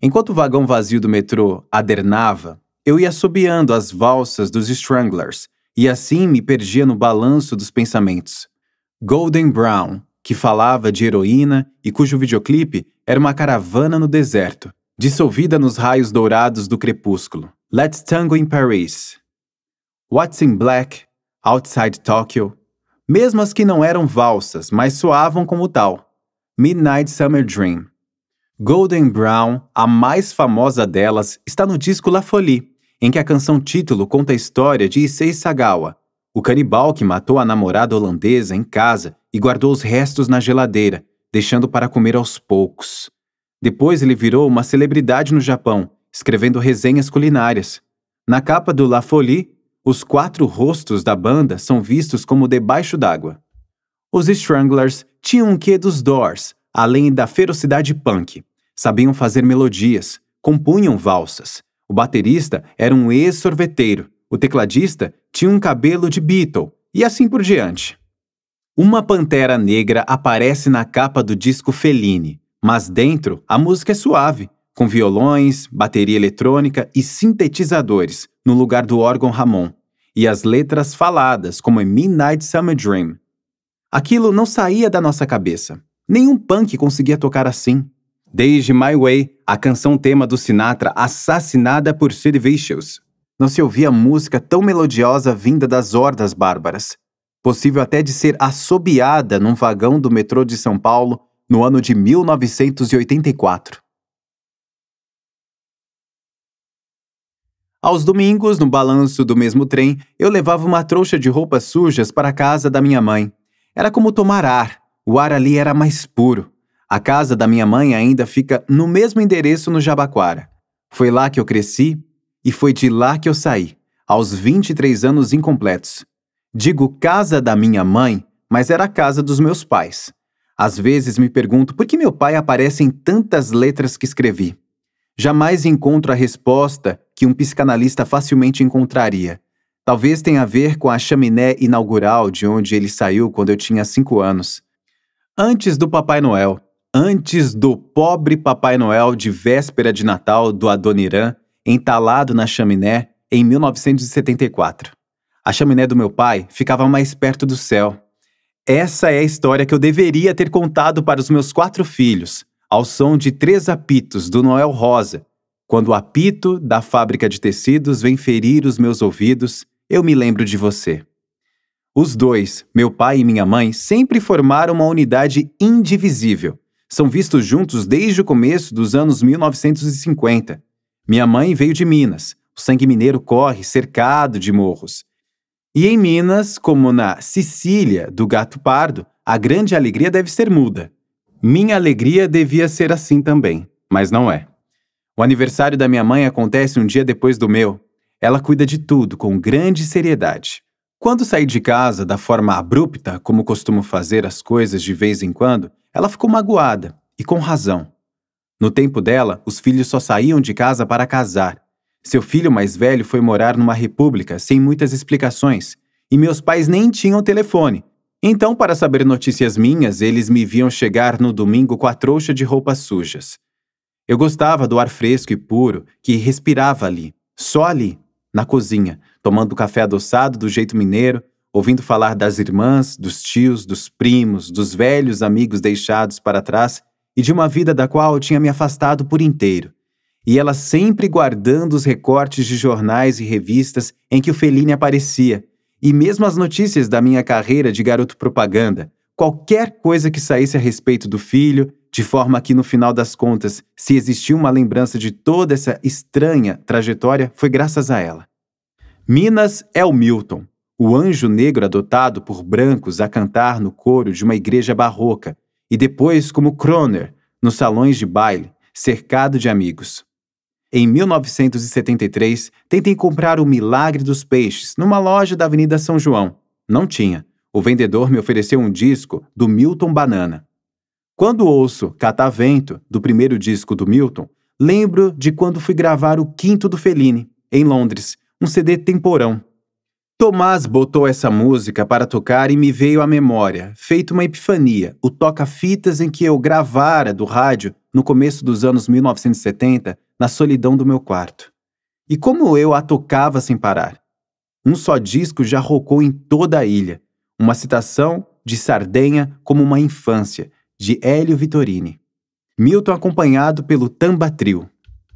Enquanto o vagão vazio do metrô adernava, eu ia assobiando as valsas dos Stranglers e assim me perdia no balanço dos pensamentos. Golden Brown, que falava de heroína e cujo videoclipe era uma caravana no deserto, dissolvida nos raios dourados do crepúsculo. Let's Tango in Paris. What's in Black, Outside Tokyo, mesmo as que não eram valsas, mas soavam como tal. Midnight Summer Dream. Golden Brown, a mais famosa delas, está no disco La Folie, em que a canção título conta a história de Issei Sagawa, o canibal que matou a namorada holandesa em casa e guardou os restos na geladeira, deixando para comer aos poucos. Depois ele virou uma celebridade no Japão, escrevendo resenhas culinárias. Na capa do La Folie, os quatro rostos da banda são vistos como debaixo d'água. Os Stranglers tinham um quê dos Doors, além da ferocidade punk. Sabiam fazer melodias, compunham valsas. O baterista era um ex-sorveteiro, o tecladista tinha um cabelo de Beatle, e assim por diante. Uma pantera negra aparece na capa do disco Fellini, mas dentro a música é suave, com violões, bateria eletrônica e sintetizadores, no lugar do órgão Ramon, e as letras faladas, como em Midnight Summer Dream. Aquilo não saía da nossa cabeça. Nenhum punk conseguia tocar assim. Desde My Way, a canção tema do Sinatra assassinada por Sid Vicious. Não se ouvia música tão melodiosa vinda das hordas bárbaras. Possível até de ser assobiada num vagão do metrô de São Paulo no ano de 1984. Aos domingos, no balanço do mesmo trem, eu levava uma trouxa de roupas sujas para a casa da minha mãe. Era como tomar ar, o ar ali era mais puro. A casa da minha mãe ainda fica no mesmo endereço no Jabaquara. Foi lá que eu cresci e foi de lá que eu saí, aos 23 anos incompletos. Digo casa da minha mãe, mas era a casa dos meus pais. Às vezes me pergunto por que meu pai aparece em tantas letras que escrevi. Jamais encontro a resposta que um psicanalista facilmente encontraria. Talvez tenha a ver com a chaminé inaugural de onde ele saiu quando eu tinha cinco anos. Antes do Papai Noel, antes do pobre Papai Noel de véspera de Natal do Adoniran, entalado na chaminé em 1974. A chaminé do meu pai ficava mais perto do céu. Essa é a história que eu deveria ter contado para os meus quatro filhos, ao som de três apitos do Noel Rosa. Quando o apito da fábrica de tecidos vem ferir os meus ouvidos, eu me lembro de você. Os dois, meu pai e minha mãe, sempre formaram uma unidade indivisível. São vistos juntos desde o começo dos anos 1950. Minha mãe veio de Minas. O sangue mineiro corre cercado de morros. E em Minas, como na Sicília do Gato Pardo, a grande alegria deve ser muda. Minha alegria devia ser assim também, mas não é. O aniversário da minha mãe acontece um dia depois do meu. Ela cuida de tudo com grande seriedade. Quando saí de casa da forma abrupta, como costumo fazer as coisas de vez em quando, ela ficou magoada, e com razão. No tempo dela, os filhos só saíam de casa para casar. Seu filho mais velho foi morar numa república sem muitas explicações, e meus pais nem tinham telefone. Então, para saber notícias minhas, eles me viam chegar no domingo com a trouxa de roupas sujas. Eu gostava do ar fresco e puro que respirava ali, só ali, na cozinha, tomando café adoçado do jeito mineiro, ouvindo falar das irmãs, dos tios, dos primos, dos velhos amigos deixados para trás e de uma vida da qual eu tinha me afastado por inteiro. E ela sempre guardando os recortes de jornais e revistas em que o Feline aparecia, e mesmo as notícias da minha carreira de garoto propaganda, qualquer coisa que saísse a respeito do filho, de forma que no final das contas, se existiu uma lembrança de toda essa estranha trajetória, foi graças a ela. Minas é o Milton, o anjo negro adotado por brancos a cantar no coro de uma igreja barroca e depois como croner nos salões de baile, cercado de amigos. Em 1973, tentei comprar o Milagre dos Peixes numa loja da Avenida São João. Não tinha. O vendedor me ofereceu um disco do Milton Banana. Quando ouço Catavento, do primeiro disco do Milton, lembro de quando fui gravar o quinto do Fellini, em Londres, um CD temporão. Tomás botou essa música para tocar e me veio à memória, feito uma epifania, o toca-fitas em que eu gravara do rádio no começo dos anos 1970, na solidão do meu quarto. E como eu a tocava sem parar. Um só disco já rocou em toda a ilha. Uma citação de Sardenha como uma infância, de Hélio Vitorini. Milton acompanhado pelo Tamba Trio.